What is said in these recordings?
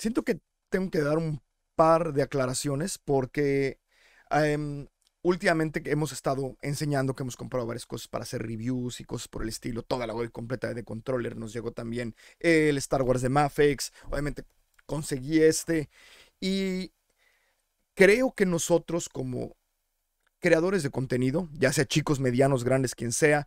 Siento que tengo que dar un par de aclaraciones porque em, últimamente hemos estado enseñando que hemos comprado varias cosas para hacer reviews y cosas por el estilo. Toda la web completa de Controller nos llegó también. El Star Wars de Mafex. Obviamente conseguí este. Y creo que nosotros como creadores de contenido, ya sea chicos, medianos, grandes, quien sea,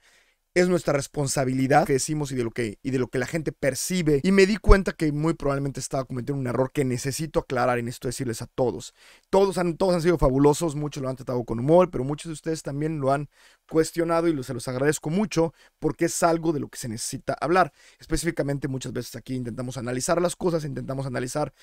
es nuestra responsabilidad que decimos y de lo que, y de lo que la gente percibe. Y me di cuenta que muy probablemente estaba cometiendo un error que necesito aclarar en esto decirles a todos. Todos han, todos han sido fabulosos, muchos lo han tratado con humor, pero muchos de ustedes también lo han cuestionado y se los agradezco mucho porque es algo de lo que se necesita hablar. Específicamente muchas veces aquí intentamos analizar las cosas, intentamos analizar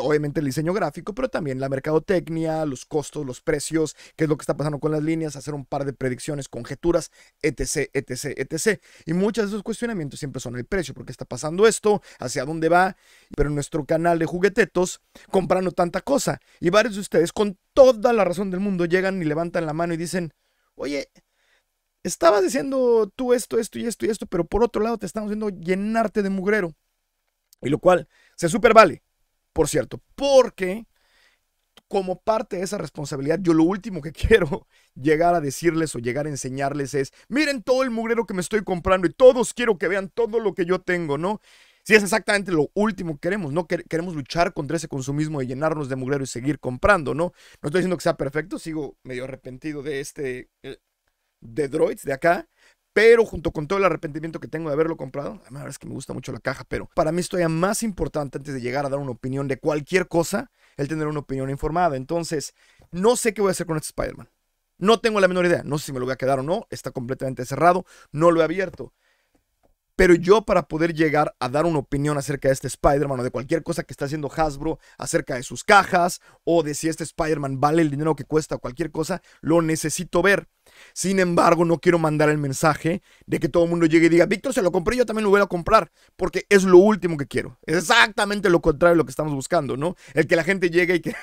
obviamente el diseño gráfico, pero también la mercadotecnia, los costos, los precios, qué es lo que está pasando con las líneas, hacer un par de predicciones, conjeturas, etc, etc, etc. Y muchos de esos cuestionamientos siempre son el precio, porque está pasando esto, hacia dónde va, pero en nuestro canal de juguetetos comprando tanta cosa. Y varios de ustedes con toda la razón del mundo llegan y levantan la mano y dicen, oye, estabas diciendo tú esto, esto y esto y esto, pero por otro lado te estamos viendo llenarte de mugrero. Y lo cual se supervale, vale, por cierto, porque como parte de esa responsabilidad, yo lo último que quiero llegar a decirles o llegar a enseñarles es, miren todo el mugrero que me estoy comprando y todos quiero que vean todo lo que yo tengo, ¿no? Si es exactamente lo último que queremos, ¿no? Queremos luchar contra ese consumismo y llenarnos de mugrero y seguir comprando, ¿no? No estoy diciendo que sea perfecto, sigo medio arrepentido de este, eh, de droids de acá, pero junto con todo el arrepentimiento que tengo de haberlo comprado, la verdad es que me gusta mucho la caja, pero para mí es más importante antes de llegar a dar una opinión de cualquier cosa, el tener una opinión informada. Entonces, no sé qué voy a hacer con este Spider-Man. No tengo la menor idea. No sé si me lo voy a quedar o no. Está completamente cerrado. No lo he abierto. Pero yo para poder llegar a dar una opinión acerca de este Spider-Man o de cualquier cosa que está haciendo Hasbro acerca de sus cajas o de si este Spider-Man vale el dinero que cuesta o cualquier cosa, lo necesito ver. Sin embargo, no quiero mandar el mensaje de que todo el mundo llegue y diga, Víctor se lo compré, yo también lo voy a comprar, porque es lo último que quiero. Es exactamente lo contrario de lo que estamos buscando, ¿no? El que la gente llegue y que,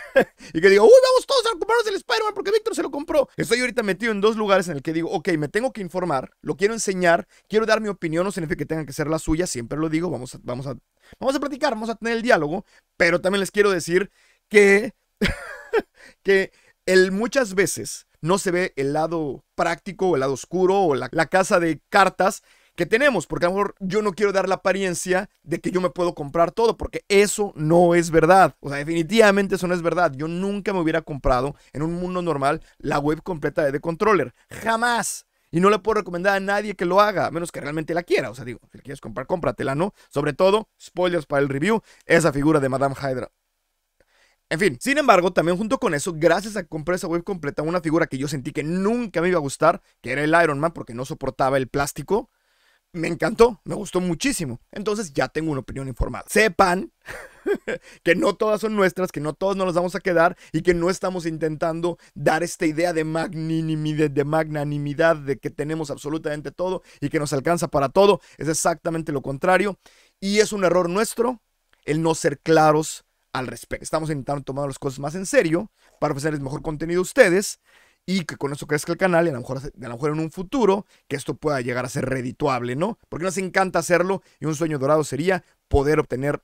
diga, uy, vamos todos a comprarnos el Spider-Man porque Víctor se lo compró. Estoy ahorita metido en dos lugares en el que digo, ok, me tengo que informar, lo quiero enseñar, quiero dar mi opinión, no significa que tenga que ser la suya, siempre lo digo, vamos a, vamos a, vamos a platicar, vamos a tener el diálogo, pero también les quiero decir que, que el, muchas veces no se ve el lado práctico o el lado oscuro o la, la casa de cartas que tenemos, porque a lo mejor yo no quiero dar la apariencia de que yo me puedo comprar todo, porque eso no es verdad. O sea, definitivamente eso no es verdad. Yo nunca me hubiera comprado en un mundo normal la web completa de The Controller. Jamás. Y no le puedo recomendar a nadie que lo haga, a menos que realmente la quiera. O sea, digo, si la quieres comprar, cómpratela, ¿no? Sobre todo, spoilers para el review, esa figura de Madame Hydra en fin, sin embargo, también junto con eso, gracias a comprar esa web completa, una figura que yo sentí que nunca me iba a gustar, que era el Iron Man porque no soportaba el plástico, me encantó, me gustó muchísimo. Entonces ya tengo una opinión informada. Sepan que no todas son nuestras, que no todas nos las vamos a quedar y que no estamos intentando dar esta idea de magnanimidad, de magnanimidad, de que tenemos absolutamente todo y que nos alcanza para todo. Es exactamente lo contrario. Y es un error nuestro el no ser claros al respecto. Estamos intentando tomar las cosas más en serio para ofrecerles mejor contenido a ustedes y que con eso crezca el canal y a lo mejor, a mejor en un futuro que esto pueda llegar a ser redituable, ¿no? Porque nos encanta hacerlo y un sueño dorado sería poder obtener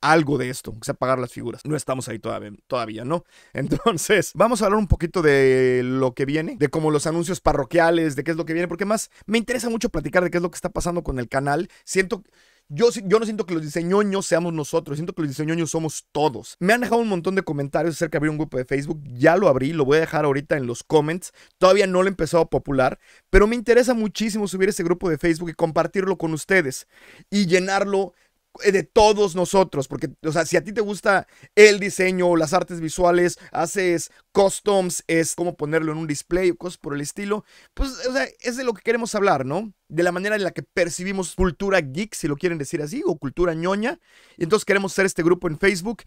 algo de esto, o sea, pagar las figuras. No estamos ahí todavía, todavía, ¿no? Entonces, vamos a hablar un poquito de lo que viene, de cómo los anuncios parroquiales, de qué es lo que viene, porque más me interesa mucho platicar de qué es lo que está pasando con el canal. Siento, yo, yo no siento que los diseñoños seamos nosotros, siento que los diseñoños somos todos. Me han dejado un montón de comentarios acerca de abrir un grupo de Facebook, ya lo abrí, lo voy a dejar ahorita en los comments, todavía no lo he empezado a popular, pero me interesa muchísimo subir ese grupo de Facebook y compartirlo con ustedes y llenarlo eh, de todos nosotros, porque, o sea, si a ti te gusta el diseño, las artes visuales, haces customs, es como ponerlo en un display o cosas por el estilo, pues, o sea, es de lo que queremos hablar, ¿no? De la manera en la que percibimos cultura geek, si lo quieren decir así, o cultura ñoña. Y entonces queremos ser este grupo en Facebook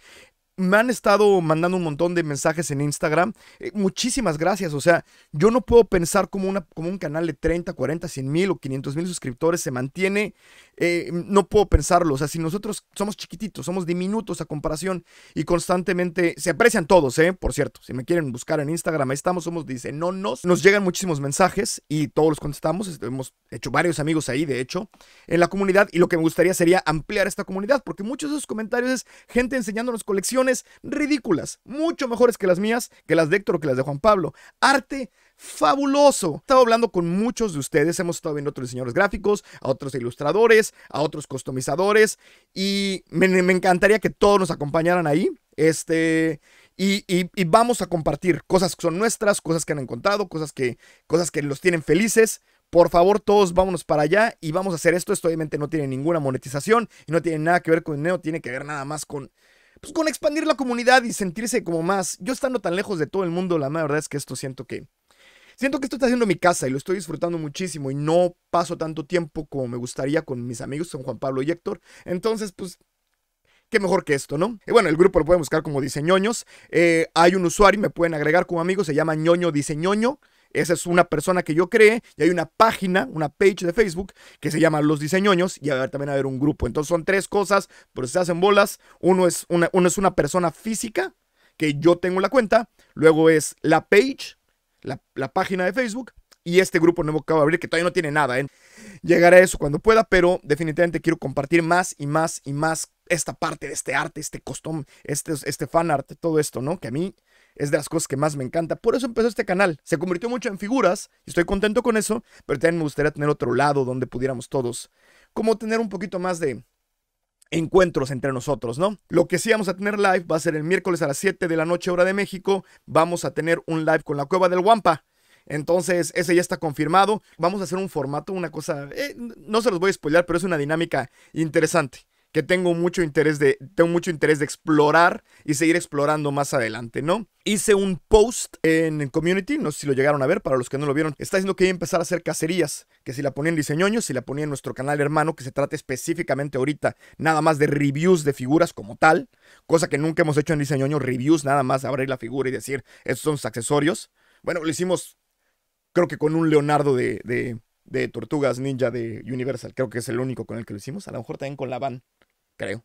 me han estado mandando un montón de mensajes en Instagram. Eh, muchísimas gracias. O sea, yo no puedo pensar como, una, como un canal de 30, 40, 100 mil o 500 mil suscriptores se mantiene. Eh, no puedo pensarlo. O sea, si nosotros somos chiquititos, somos diminutos a comparación y constantemente se aprecian todos, ¿eh? Por cierto, si me quieren buscar en Instagram, ahí estamos, somos dice no nos. Nos llegan muchísimos mensajes y todos los contestamos. Este, hemos hecho varios amigos ahí, de hecho, en la comunidad. Y lo que me gustaría sería ampliar esta comunidad porque muchos de esos comentarios es gente enseñándonos colecciones ridículas, mucho mejores que las mías, que las de Héctor o que las de Juan Pablo. Arte fabuloso. He estado hablando con muchos de ustedes, hemos estado viendo a otros diseñadores gráficos, a otros ilustradores, a otros customizadores y me, encantaría que todos nos acompañaran ahí. Este, y, vamos a compartir cosas que son nuestras, cosas que han encontrado, cosas que, cosas que los tienen felices. Por favor, todos vámonos para allá y vamos a hacer esto. Esto obviamente no tiene ninguna monetización y no tiene nada que ver con dinero, tiene que ver nada más con, pues, con expandir la comunidad y sentirse como más. Yo estando tan lejos de todo el mundo, la verdad es que esto siento que... Siento que esto está haciendo mi casa y lo estoy disfrutando muchísimo y no paso tanto tiempo como me gustaría con mis amigos, son Juan Pablo y Héctor. Entonces, pues qué mejor que esto, ¿no? Y bueno, el grupo lo pueden buscar como Diseñoños. Eh, hay un usuario, me pueden agregar como amigo, se llama ñoño diseñoño. Esa es una persona que yo creé y hay una página, una page de Facebook que se llama Los Diseñoños y ver también a haber un grupo. Entonces son tres cosas, pero se hacen bolas. Uno es una, uno es una persona física que yo tengo la cuenta. Luego es la page, la, página de Facebook y este grupo nuevo que acabo de abrir que todavía no tiene nada. ¿eh? Llegaré a eso cuando pueda, pero definitivamente quiero compartir más y más y más esta parte de este arte, este custom, este, este fan art, todo esto, ¿no? Que a mí es de las cosas que más me encanta. Por eso empezó este canal. Se convirtió mucho en figuras y estoy contento con eso, pero también me gustaría tener otro lado donde pudiéramos todos como tener un poquito más de encuentros entre nosotros, ¿no? Lo que sí vamos a tener live va a ser el miércoles a las 7 de la noche hora de México. Vamos a tener un live con la cueva del Wampa. Entonces, ese ya está confirmado. Vamos a hacer un formato, una cosa, eh, no se los voy a spoiler, pero es una dinámica interesante que tengo mucho interés de, tengo mucho interés de explorar y seguir explorando más adelante, ¿no? Hice un post en Community, no sé si lo llegaron a ver, para los que no lo vieron, está diciendo que iba a empezar a hacer cacerías, que si la ponía en diseñoños, si la ponía en nuestro canal hermano, que se trata específicamente ahorita nada más de reviews de figuras como tal, cosa que nunca hemos hecho en Diseñoño, reviews nada más, abrir la figura y decir, estos son sus accesorios. Bueno, lo hicimos creo que con un Leonardo de, de Tortugas Ninja de Universal, creo que es el único con el que lo hicimos, a lo mejor también con la van creo.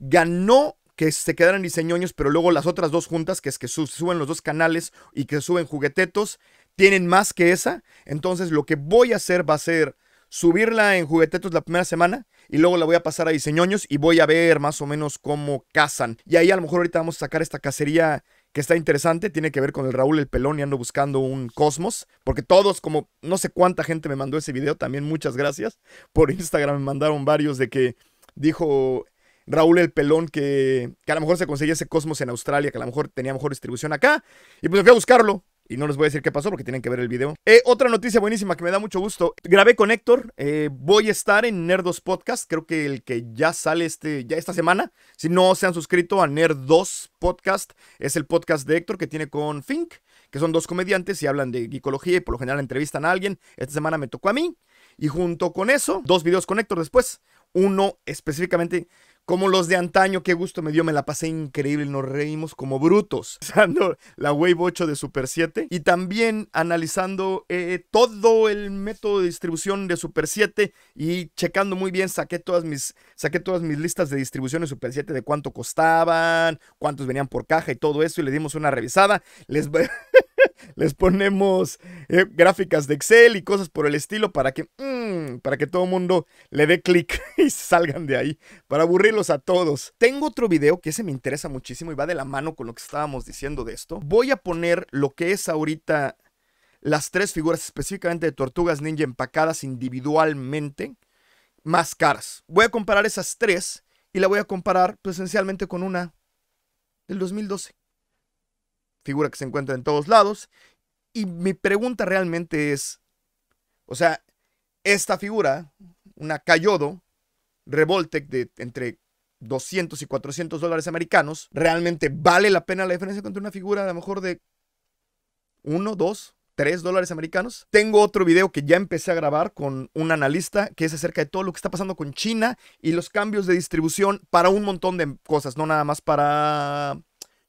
Ganó que se quedaran diseñoños, pero luego las otras dos juntas, que es que suben los dos canales y que suben juguetetos, tienen más que esa. Entonces lo que voy a hacer va a ser subirla en juguetetos la primera semana y luego la voy a pasar a diseñoños y voy a ver más o menos cómo cazan. Y ahí a lo mejor ahorita vamos a sacar esta cacería que está interesante, tiene que ver con el Raúl el Pelón y ando buscando un Cosmos, porque todos, como no sé cuánta gente me mandó ese video, también muchas gracias. Por Instagram me mandaron varios de que dijo Raúl el Pelón que, a lo mejor se conseguía ese Cosmos en Australia, que a lo mejor tenía mejor distribución acá. Y pues me fui a buscarlo. Y no les voy a decir qué pasó porque tienen que ver el video. Eh, otra noticia buenísima que me da mucho gusto. Grabé con Héctor. Eh, voy a estar en Nerdos Podcast. Creo que el que ya sale este, ya esta semana. Si no se han suscrito a Nerdos Podcast, es el podcast de Héctor que tiene con Fink, que son dos comediantes y hablan de gicología y por lo general entrevistan a alguien. Esta semana me tocó a mí. Y junto con eso, dos videos con Héctor después uno específicamente como los de antaño, qué gusto me dio, me la pasé increíble, nos reímos como brutos, usando la Wave 8 de Super 7 y también analizando eh, todo el método de distribución de Super 7 y checando muy bien, saqué todas mis, saqué todas mis listas de distribución de Super 7 de cuánto costaban, cuántos venían por caja y todo eso y le dimos una revisada. Les les ponemos eh, gráficas de Excel y cosas por el estilo para que, mm, para que todo el mundo le dé clic y salgan de ahí, para aburrirlos a todos. Tengo otro video que se me interesa muchísimo y va de la mano con lo que estábamos diciendo de esto. Voy a poner lo que es ahorita las tres figuras específicamente de tortugas ninja empacadas individualmente más caras. Voy a comparar esas tres y la voy a comparar presencialmente con una del 2012 figura que se encuentra en todos lados. Y mi pregunta realmente es, o sea, esta figura, una Cayodo Revoltec de entre 200 y 400 dólares americanos, ¿realmente vale la pena la diferencia contra una figura a lo mejor de 1, 2, 3 dólares americanos. Tengo otro video que ya empecé a grabar con un analista que es acerca de todo lo que está pasando con China y los cambios de distribución para un montón de cosas, no nada más para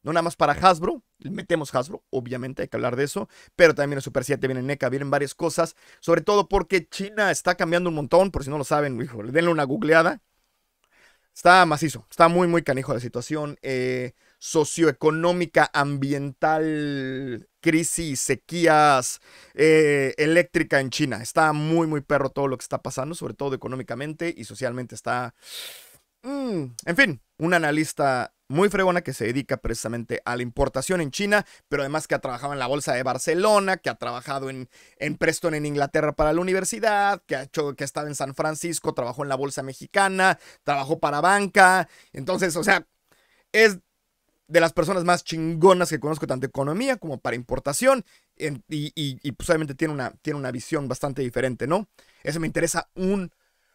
no nada más para Hasbro, metemos Hasbro, obviamente hay que hablar de eso, pero también en Super 7 viene NECA, vienen varias cosas, sobre todo porque China está cambiando un montón, por si no lo saben, hijo, denle una googleada. Está macizo, está muy, muy canijo la situación eh, socioeconómica, ambiental, crisis, sequías, eh, eléctrica en China. Está muy, muy perro todo lo que está pasando, sobre todo económicamente y socialmente está... Mm, en fin, un analista muy fregona que se dedica precisamente a la importación en China, pero además que ha trabajado en la Bolsa de Barcelona, que ha trabajado en, en Preston en Inglaterra para la universidad, que ha, hecho, que ha estado en San Francisco, trabajó en la Bolsa Mexicana, trabajó para banca. Entonces, o sea, es de las personas más chingonas que conozco, tanto economía como para importación, y, y, pues obviamente tiene una, tiene una visión bastante diferente, ¿no? Eso me interesa un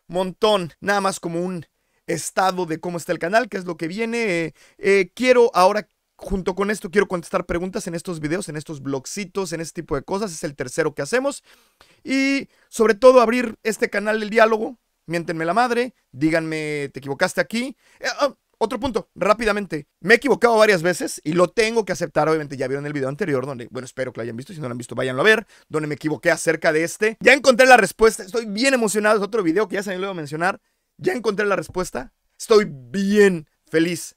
montón, nada más como un estado de cómo está el canal, qué es lo que viene. Eh, eh, quiero ahora junto con esto quiero contestar preguntas en estos videos, en estos blogcitos, en este tipo de cosas. Es el tercero que hacemos. Y sobre todo abrir este canal del diálogo. Miéntenme la madre, díganme, te equivocaste aquí. Eh, ah, otro punto, rápidamente. Me he equivocado varias veces y lo tengo que aceptar. Obviamente ya vieron el video anterior donde, bueno, espero que lo hayan visto. Si no lo han visto, váyanlo a ver. Donde me equivoqué acerca de este. Ya encontré la respuesta. Estoy bien emocionado. Es otro video que ya se me mencionar ya encontré la respuesta. Estoy bien feliz.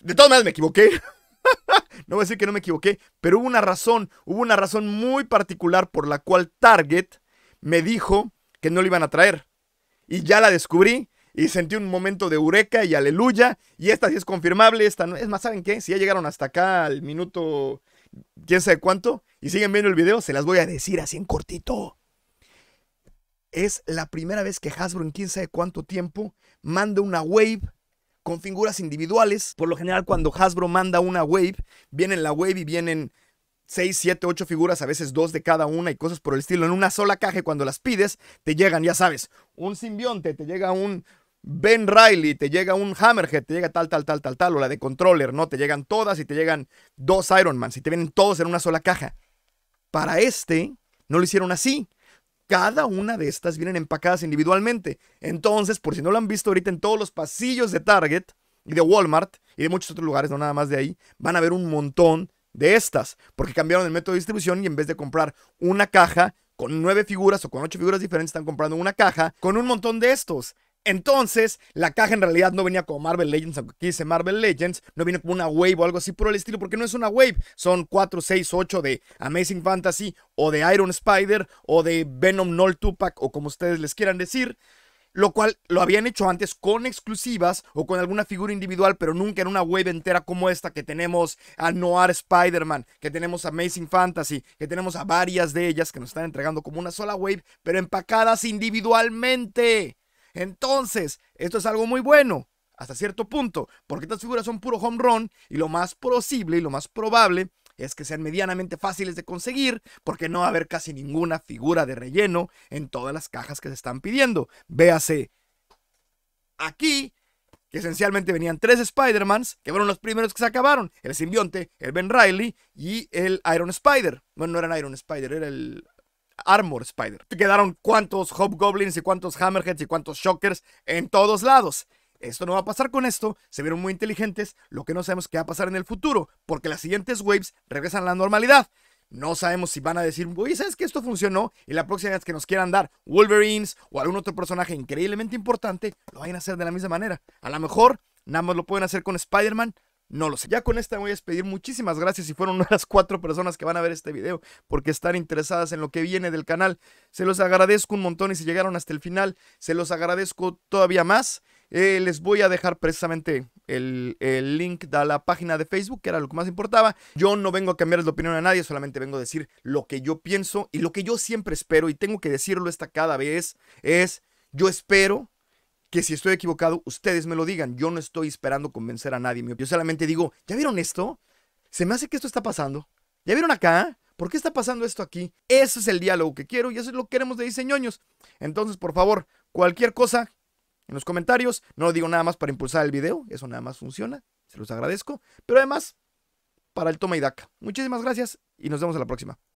De todas maneras me equivoqué. no voy a decir que no me equivoqué, pero hubo una razón, hubo una razón muy particular por la cual Target me dijo que no lo iban a traer. Y ya la descubrí y sentí un momento de eureka y aleluya. Y esta sí es confirmable, esta no. Es más, ¿saben qué? Si ya llegaron hasta acá al minuto quién sabe cuánto y siguen viendo el video, se las voy a decir así en cortito es la primera vez que Hasbro en quién sabe cuánto tiempo manda una wave con figuras individuales. Por lo general, cuando Hasbro manda una wave, vienen la wave y vienen 6, 7, 8 figuras, a veces dos de cada una y cosas por el estilo. En una sola caja, cuando las pides, te llegan, ya sabes, un simbionte, te llega un Ben Riley, te llega un Hammerhead, te llega tal, tal, tal, tal, tal, o la de Controller, ¿no? Te llegan todas y te llegan dos Iron Man, si te vienen todos en una sola caja. Para este, no lo hicieron así. Cada una de estas vienen empacadas individualmente. Entonces, por si no lo han visto ahorita en todos los pasillos de Target y de Walmart y de muchos otros lugares, no nada más de ahí, van a ver un montón de estas, porque cambiaron el método de distribución y en vez de comprar una caja con nueve figuras o con ocho figuras diferentes, están comprando una caja con un montón de estos. Entonces, la caja en realidad no venía como Marvel Legends, aunque aquí dice Marvel Legends, no viene como una wave o algo así por el estilo, porque no es una wave, son 4, 6, 8 de Amazing Fantasy o de Iron Spider o de Venom Nol Tupac o como ustedes les quieran decir, lo cual lo habían hecho antes con exclusivas o con alguna figura individual, pero nunca en una wave entera como esta que tenemos a Noir Spider-Man, que tenemos a Amazing Fantasy, que tenemos a varias de ellas que nos están entregando como una sola wave, pero empacadas individualmente. Entonces, esto es algo muy bueno hasta cierto punto, porque estas figuras son puro home run y lo más posible y lo más probable es que sean medianamente fáciles de conseguir, porque no va a haber casi ninguna figura de relleno en todas las cajas que se están pidiendo. Véase aquí, que esencialmente venían tres Spider-Mans, que fueron los primeros que se acabaron, el simbionte, el Ben Riley y el Iron Spider. Bueno, no eran Iron Spider, era el Armor Spider. Quedaron cuantos Hobgoblins y cuántos Hammerheads y cuantos Shockers en todos lados. Esto no va a pasar con esto, se vieron muy inteligentes, lo que no sabemos qué va a pasar en el futuro, porque las siguientes waves regresan a la normalidad. No sabemos si van a decir, oye, ¿sabes que esto funcionó? Y la próxima vez que nos quieran dar Wolverines o algún otro personaje increíblemente importante, lo vayan a hacer de la misma manera. A lo mejor nada más lo pueden hacer con Spider-Man, no lo sé. Ya con esta me voy a despedir. Muchísimas gracias si fueron las cuatro personas que van a ver este video porque están interesadas en lo que viene del canal. Se los agradezco un montón y si llegaron hasta el final, se los agradezco todavía más. Eh, les voy a dejar precisamente el, link de la página de Facebook, que era lo que más importaba. Yo no vengo a cambiar la opinión a nadie, solamente vengo a decir lo que yo pienso y lo que yo siempre espero, y tengo que decirlo esta cada vez, es yo espero que si estoy equivocado, ustedes me lo digan. Yo no estoy esperando convencer a nadie. Yo solamente digo, ¿ya vieron esto? Se me hace que esto está pasando. ¿Ya vieron acá? ¿Por qué está pasando esto aquí? Ese es el diálogo que quiero y eso es lo que queremos de diseñoños. Entonces, por favor, cualquier cosa en los comentarios. No lo digo nada más para impulsar el video. Eso nada más funciona. Se los agradezco. Pero además, para el toma y daca. Muchísimas gracias y nos vemos a la próxima.